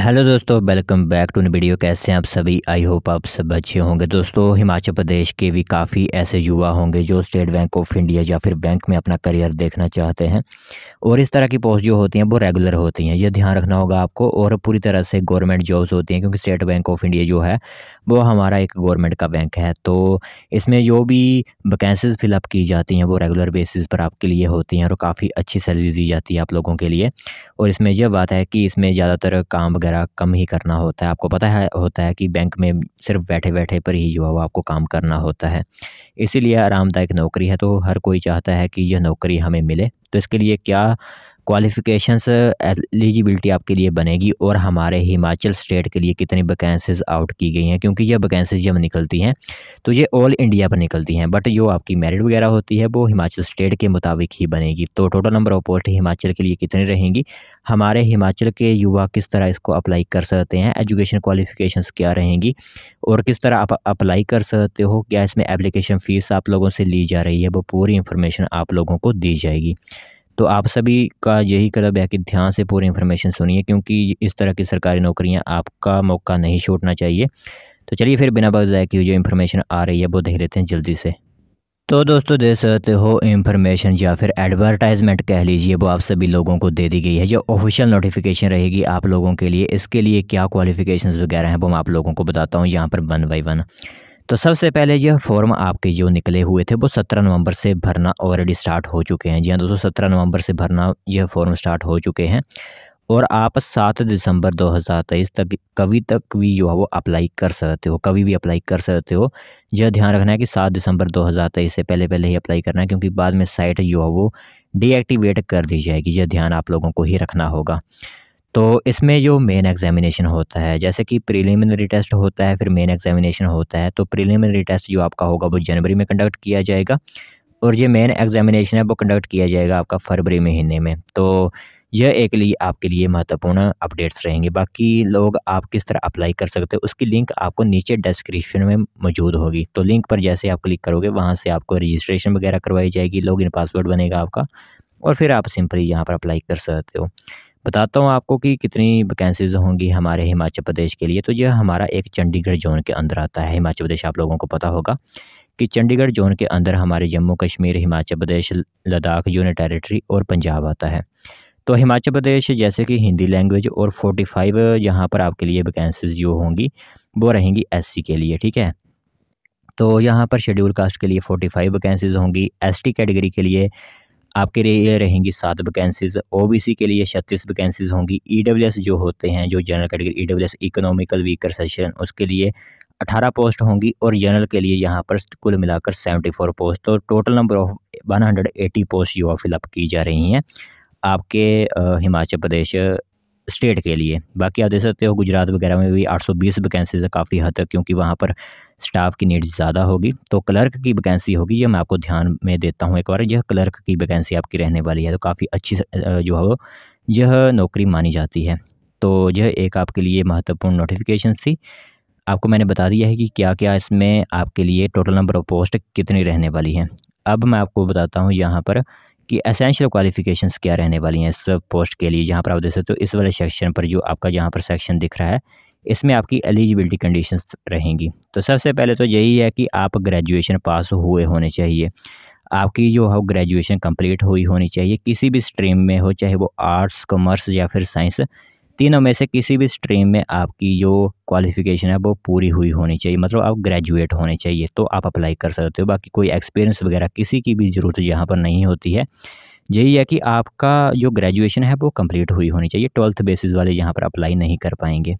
hello दोस्तों welcome back to video कैसे हैं आप सभी आई होप आप सब अच्छे होंगे दोस्तों हिमाचल प्रदेश के भी काफ़ी ऐसे युवा होंगे जो स्टेट बैंक ऑफ इंडिया या फिर बैंक में अपना करियर देखना चाहते हैं और इस तरह की पोस्ट जो होती हैं वो रेगुलर होती हैं ये ध्यान रखना होगा आपको और पूरी तरह से गवर्नमेंट जॉब्स होती हैं क्योंकि स्टेट बैंक ऑफ इंडिया जो है वो हमारा एक गवर्नमेंट का बैंक है तो इसमें जो भी वैकेंसीज फिलअप की जाती हैं वो रेगुलर बेसिस पर आपके लिए होती हैं और काफ़ी अच्छी सैलरी दी जाती है आप लोगों के लिए और इसमें यह बात है कि इसमें ज़्यादातर काम वगैरह वगैरह कम ही करना होता है आपको पता है होता है कि बैंक में सिर्फ बैठे बैठे पर ही जो है वो आपको काम करना होता है इसीलिए आरामदायक नौकरी है तो हर कोई चाहता है कि यह नौकरी हमें मिले तो इसके लिए क्या क्वालिफ़िकेशंस एलिजिबिलिटी uh, आपके लिए बनेगी और हमारे हिमाचल स्टेट के लिए कितनी वैकेंसीज़ आउट की गई हैं क्योंकि ये वैकेंसीज जब निकलती हैं तो ये ऑल इंडिया पर निकलती हैं बट जो आपकी मेरिट वगैरह होती है वो हिमाचल स्टेट के मुताबिक ही बनेगी तो total number of post Himachal के लिए कितनी रहेंगी हमारे हिमाचल के युवा किस तरह इसको अप्लाई कर सकते हैं एजुकेशन क्वालिफिकेशन क्या रहेंगी और किस तरह आप अप्लाई कर सकते हो क्या इसमें एप्लीकेशन फ़ीस आप लोगों से ली जा रही है वो पूरी इन्फॉर्मेशन आप लोगों को दी जाएगी तो आप सभी का यही कदम है कि ध्यान से पूरी इन्फॉर्मेशन सुनिए क्योंकि इस तरह की सरकारी नौकरियां आपका मौका नहीं छोड़ना चाहिए तो चलिए फिर बिना जाए की जो इन्फॉर्मेशन आ रही है वो देख लेते हैं जल्दी से तो दोस्तों दे सकते हो इन्फॉर्मेशन या फिर एडवर्टाइजमेंट कह लीजिए वो आप सभी लोगों को दे दी गई है जो ऑफिशियल नोटिफिकेशन रहेगी आप लोगों के लिए इसके लिए क्या क्वालिफिकेशंस वगैरह हैं वो मैं आप लोगों को बताता हूँ यहाँ पर वन बाई वन तो सबसे पहले यह फॉर्म आपके जो निकले हुए थे वो सत्रह नवंबर से भरना ऑलरेडी स्टार्ट हो चुके हैं जी हाँ दोस्तों सत्रह नवंबर से भरना यह फॉर्म स्टार्ट हो चुके हैं और आप सात दिसंबर 2023 तक कभी तक भी जो है वो अप्लाई कर सकते हो कभी भी अप्लाई कर सकते हो यह ध्यान रखना है कि सात दिसंबर 2023 से पहले पहले ही अप्लाई करना है क्योंकि बाद में साइट जो है वो डीएक्टिवेट कर दी जाएगी यह ध्यान आप लोगों को ही रखना होगा तो इसमें जो मेन एग्ज़ामिनेशन होता है जैसे कि प्रीलिमिनरी टेस्ट होता है फिर मेन एग्ज़ामिनेशन होता है तो प्रीलिमिनरी टेस्ट जो आपका होगा वो जनवरी में कंडक्ट किया जाएगा और ये मेन एग्ज़ामिनेशन है वो कंडक्ट किया जाएगा आपका फरवरी महीने में तो यह एक लिए आपके लिए महत्वपूर्ण अपडेट्स रहेंगे बाकी लोग आप किस तरह अप्लाई कर सकते हो उसकी लिंक आपको नीचे डिस्क्रिप्शन में मौजूद होगी तो लिंक पर जैसे आप क्लिक करोगे वहाँ से आपको रजिस्ट्रेशन वगैरह करवाई जाएगी लॉगिन पासवर्ड बनेगा आपका और फिर आप सिंपली यहाँ पर अप्लाई कर सकते हो बताता हूँ आपको कि कितनी वैकेंसीज़ होंगी हमारे हिमाचल प्रदेश के लिए तो यह हमारा एक चंडीगढ़ जोन के अंदर आता है हिमाचल प्रदेश आप लोगों को पता होगा कि चंडीगढ़ जोन के अंदर हमारे जम्मू कश्मीर हिमाचल प्रदेश लद्दाख यूनियन टेरिटरी और पंजाब आता है तो हिमाचल प्रदेश जैसे कि हिंदी लैंग्वेज और 45 फाइव यहाँ पर आपके लिए वैकेंसीज जो होंगी वो रहेंगी एससी के लिए ठीक है तो यहाँ पर शेड्यूल कास्ट के लिए 45 फाइव वैकेंसीज होंगी एसटी कैटेगरी के लिए आपके लिए रहेंगी सात वैकेंसीज ओबीसी के लिए छत्तीस वैकेंसीज होंगी ईडब्ल्यूएस e जो होते हैं जो general category EWS economical weaker section उसके लिए अठारह पोस्ट होंगी और जनरल के लिए यहाँ पर कुल मिलाकर सेवेंटी फोर पोस्ट तो total number of one hundred eighty post युवा फिलअप की जा रही हैं आपके हिमाचल प्रदेश स्टेट के लिए बाकी आप देख सकते हो गुजरात वगैरह में भी 820 वैकेंसीज वैकेंसी काफ़ी हद तक क्योंकि वहाँ पर स्टाफ की नीड ज़्यादा होगी तो क्लर्क की वैकेंसी होगी ये मैं आपको ध्यान में देता हूँ एक बार यह क्लर्क की वैकेंसी आपकी रहने वाली है तो काफ़ी अच्छी जो है वो यह नौकरी मानी जाती है तो यह एक आपके लिए महत्वपूर्ण नोटिफिकेशन थी आपको मैंने बता दिया है कि क्या क्या इसमें आपके लिए टोटल नंबर ऑफ पोस्ट कितनी रहने वाली हैं अब मैं आपको बताता हूँ यहाँ पर कि असेंशियल क्वालिफिकेशंस क्या रहने वाली हैं इस पोस्ट के लिए जहाँ पर आप देख सकते हो तो इस वाले सेक्शन पर जो आपका जहाँ पर सेक्शन दिख रहा है इसमें आपकी एलिजिबिलिटी कंडीशंस रहेंगी तो सबसे पहले तो यही है कि आप ग्रेजुएशन पास हुए होने चाहिए आपकी जो है ग्रेजुएशन कंप्लीट हुई होनी चाहिए किसी भी स्ट्रीम में हो चाहे वो आर्ट्स कॉमर्स या फिर साइंस तीनों में से किसी भी स्ट्रीम में आपकी जो क्वालिफिकेशन है वो पूरी हुई होनी चाहिए मतलब आप ग्रेजुएट होने चाहिए तो आप अप्लाई कर सकते हो बाकी कोई एक्सपीरियंस वगैरह किसी की भी ज़रूरत यहाँ पर नहीं होती है यही है कि आपका जो ग्रेजुएशन है वो कम्प्लीट हुई होनी चाहिए ट्वेल्थ बेसिस वाले यहाँ पर अप्लाई नहीं कर पाएंगे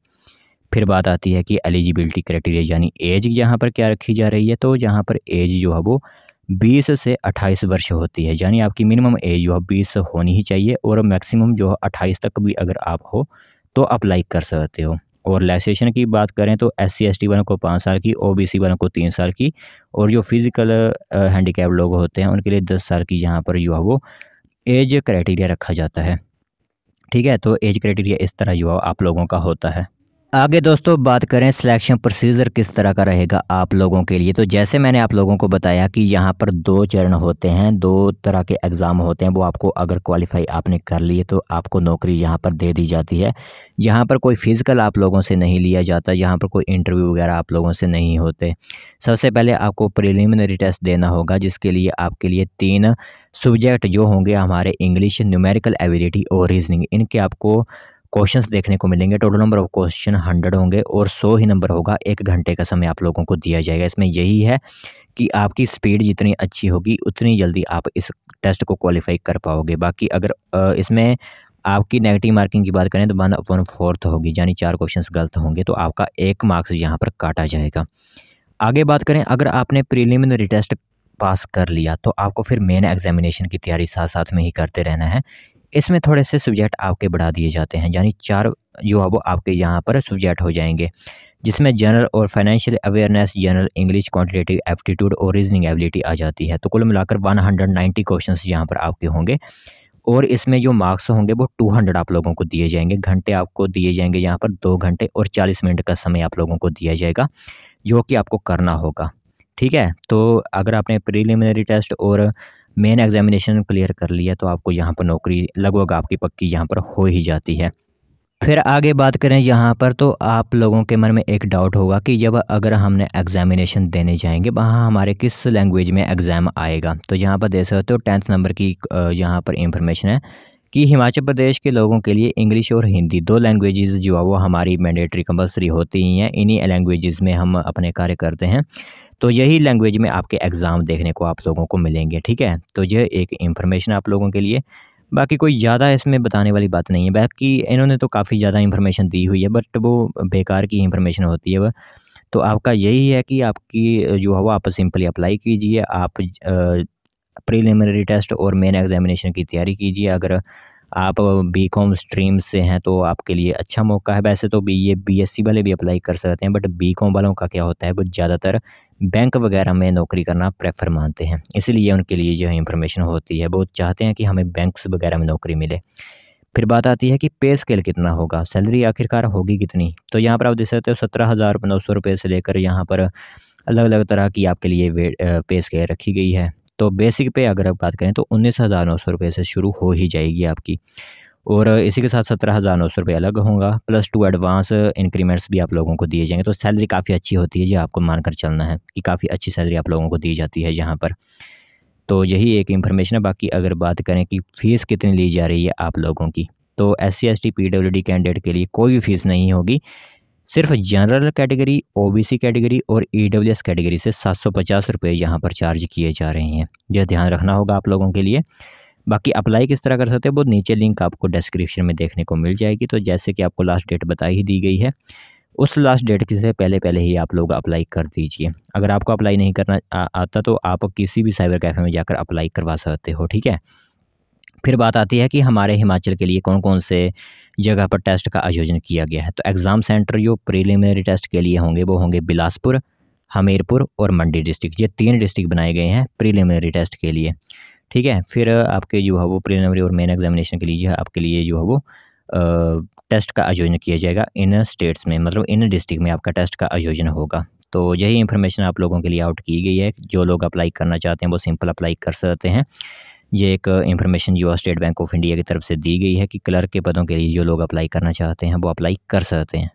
फिर बात आती है कि एलिजिबिलिटी क्राइटेरिया यानी एज यहाँ पर क्या रखी जा रही है तो यहाँ पर एज जो है वो बीस से अट्ठाईस वर्ष होती है यानी आपकी मिनिमम एज जो है बीस होनी ही चाहिए और मैक्सिमम जो है अट्ठाईस तक भी अगर आप हो तो अप्लाई कर सकते हो और लाइसेशन की बात करें तो एस सी एस टी वालों को पाँच साल की ओ बी सी वालों को तीन साल की और जो फिज़िकल हैंडीकैप लोग होते हैं उनके लिए दस साल की यहाँ पर जो है वो एज क्राइटेरिया रखा जाता है ठीक है तो एज क्राइटेरिया इस तरह जो है आप लोगों का होता है आगे दोस्तों बात करें सिलेक्शन प्रोसीजर किस तरह का रहेगा आप लोगों के लिए तो जैसे मैंने आप लोगों को बताया कि यहाँ पर दो चरण होते हैं दो तरह के एग्ज़ाम होते हैं वो आपको अगर क्वालिफाई आपने कर लिए तो आपको नौकरी यहाँ पर दे दी जाती है यहाँ पर कोई फ़िज़िकल आप लोगों से नहीं लिया जाता यहाँ पर कोई इंटरव्यू वगैरह आप लोगों से नहीं होते सबसे पहले आपको प्रिलिमिनरी टेस्ट देना होगा जिसके लिए आपके लिए तीन सब्जेक्ट जो होंगे हमारे इंग्लिश न्यूमेरिकल एबिलिटी और रीजनिंग इनके आपको क्वेश्चंस देखने को मिलेंगे total number of question hundred होंगे और सौ ही नंबर होगा एक घंटे का समय आप लोगों को दिया जाएगा इसमें यही है कि आपकी स्पीड जितनी अच्छी होगी उतनी जल्दी आप इस टेस्ट को क्वालिफाई कर पाओगे बाकी अगर इसमें आपकी नेगेटिव मार्किंग की बात करें तो वन अपन फोर्थ होगी यानी चार क्वेश्चंस गलत होंगे तो आपका एक मार्क्स यहाँ पर काटा जाएगा आगे बात करें अगर आपने प्रीलिमिनरी टेस्ट पास कर लिया तो आपको फिर मेन एग्जामिनेशन की तैयारी साथ साथ में ही करते रहना है इसमें थोड़े से सब्जेक्ट आपके बढ़ा दिए जाते हैं यानी चार जो है वो आपके यहाँ पर सब्जेक्ट हो जाएंगे जिसमें जनरल और financial awareness general English quantitative aptitude और रीजनिंग एबिलिटी आ जाती है तो कुल मिलाकर 190 क्वेश्चन यहाँ पर आपके होंगे और इसमें जो मार्क्स होंगे वो 200 आप लोगों को दिए जाएंगे घंटे आपको दिए जाएंगे यहाँ पर दो घंटे और 40 मिनट का समय आप लोगों को दिया जाएगा जो कि आपको करना होगा ठीक है तो अगर आपने प्रीलिमिनरी टेस्ट और मेन एग्ज़ामिनेशन क्लियर कर लिया तो आपको यहाँ पर नौकरी लगभग आपकी पक्की यहाँ पर हो ही जाती है फिर आगे बात करें यहाँ पर तो आप लोगों के मन में एक डाउट होगा कि जब अगर हमने एग्ज़ामिनेशन देने जाएंगे वहाँ हमारे किस लैंग्वेज में एग्ज़ाम आएगा तो यहाँ पर दे सकते हो टेंथ नंबर की यहाँ पर इंफॉर्मेशन है कि हिमाचल प्रदेश के लोगों के लिए इंग्लिश और हिंदी दो लैंग्वेजेस जो है वो हमारी मैंडेटरी कंपलसरी होती ही हैं इन्हीं लैंग्वेजेस में हम अपने कार्य करते हैं तो यही लैंग्वेज में आपके एग्ज़ाम देखने को आप लोगों को मिलेंगे ठीक है तो यह एक इन्फॉर्मेशन आप लोगों के लिए बाकी कोई ज़्यादा इसमें बताने वाली बात नहीं है बाकी इन्होंने तो काफ़ी ज़्यादा इन्फॉर्मेशन दी हुई है बट वो बेकार की इन्फॉर्मेशन होती है वह तो आपका यही है कि आपकी जो है वो आप सिंपली अप्लाई कीजिए आप प्रीलिमिनरी टेस्ट और मेन एग्जामिनेशन की तैयारी कीजिए अगर आप बी कॉम स्ट्रीम से हैं तो आपके लिए अच्छा मौका है वैसे तो बी ये सी वाले भी अप्लाई कर सकते हैं बट बी कॉम वालों का क्या होता है वो ज़्यादातर बैंक वगैरह में नौकरी करना प्रेफर मानते हैं इसीलिए उनके लिए जो इन्फॉर्मेशन होती है वो चाहते हैं कि हमें बैंक्स वगैरह में नौकरी मिले फिर बात आती है कि पे स्केल कितना होगा सैलरी आखिरकार होगी कितनी तो यहाँ पर आप देख सकते हो सत्रह हज़ार नौ सौ रुपये से लेकर यहाँ पर अलग अलग तरह की आपके लिए पे स्केल रखी गई है तो बेसिक पे अगर आप बात करें तो उन्नीस हज़ार नौ सौ रुपये से शुरू हो ही जाएगी आपकी और इसी के साथ सत्रह हज़ार नौ सौ रुपये अलग होगा प्लस टू एडवांस इंक्रीमेंट्स भी आप लोगों को दिए जाएंगे तो सैलरी काफ़ी अच्छी होती है जो आपको मानकर चलना है कि काफ़ी अच्छी सैलरी आप लोगों को दी जाती है यहाँ पर तो यही एक इन्फॉर्मेशन है बाकी अगर बात करें कि फ़ीस कितनी ली जा रही है आप लोगों की तो S C S T P W D candidate के लिए कोई भी फ़ीस नहीं होगी सिर्फ जनरल कैटेगरी ओबीसी कैटेगरी और ईडब्ल्यूएस e कैटेगरी से सात सौ पचास रुपये यहाँ पर चार्ज किए जा रहे हैं यह ध्यान रखना होगा आप लोगों के लिए बाकी अप्लाई किस तरह कर सकते हैं वो नीचे लिंक आपको डिस्क्रिप्शन में देखने को मिल जाएगी तो जैसे कि आपको लास्ट डेट बताई ही दी गई है उस लास्ट डेट से पहले पहले ही आप लोग अप्लाई कर दीजिए अगर आपको अप्लाई नहीं करना आ, आता तो आप किसी भी साइबर कैफ़े में जाकर अप्लाई करवा सकते हो ठीक है फिर बात आती है कि हमारे हिमाचल के लिए कौन कौन से जगह पर टेस्ट का आयोजन किया गया है तो एग्ज़ाम सेंटर जो प्रीलिमिनरी टेस्ट के लिए होंगे वो होंगे बिलासपुर हमीरपुर और मंडी डिस्ट्रिक्ट ये तीन डिस्ट्रिक्ट बनाए गए हैं प्रीलिमिनरी टेस्ट के लिए ठीक है फिर आपके जो है वो प्रीलिमिनरी और मेन एग्जामिनेशन के लिए आपके लिए जो है वो टेस्ट का आयोजन किया जाएगा इन स्टेट्स में मतलब इन डिस्ट्रिक्ट में आपका टेस्ट का आयोजन होगा तो यही इन्फॉर्मेशन आप लोगों के लिए आउट की गई है जो लोग अप्लाई करना चाहते हैं वो सिंपल अप्लाई कर सकते हैं ये एक इंफॉर्मेशन जो स्टेट बैंक ऑफ इंडिया की तरफ से दी गई है कि क्लर्क के पदों के लिए जो लोग अप्लाई करना चाहते हैं वो अप्लाई कर सकते हैं